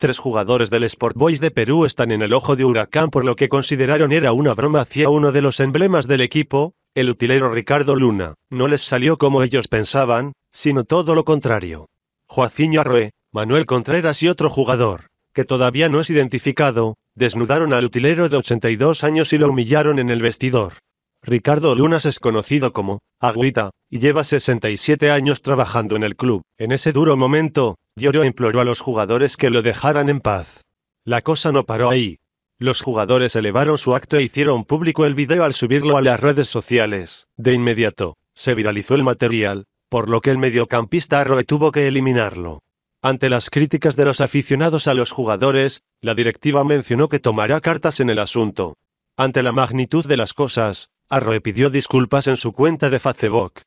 Tres jugadores del Sport Boys de Perú están en el ojo de huracán por lo que consideraron era una broma hacia uno de los emblemas del equipo, el utilero Ricardo Luna. No les salió como ellos pensaban, sino todo lo contrario. Joaquín Arroe, Manuel Contreras y otro jugador, que todavía no es identificado, desnudaron al utilero de 82 años y lo humillaron en el vestidor. Ricardo Lunas es conocido como Agüita, y lleva 67 años trabajando en el club. En ese duro momento, Dioro imploró a los jugadores que lo dejaran en paz. La cosa no paró ahí. Los jugadores elevaron su acto e hicieron público el video al subirlo a las redes sociales. De inmediato, se viralizó el material, por lo que el mediocampista Arroe tuvo que eliminarlo. Ante las críticas de los aficionados a los jugadores, la directiva mencionó que tomará cartas en el asunto. Ante la magnitud de las cosas, Arroe pidió disculpas en su cuenta de Facebook.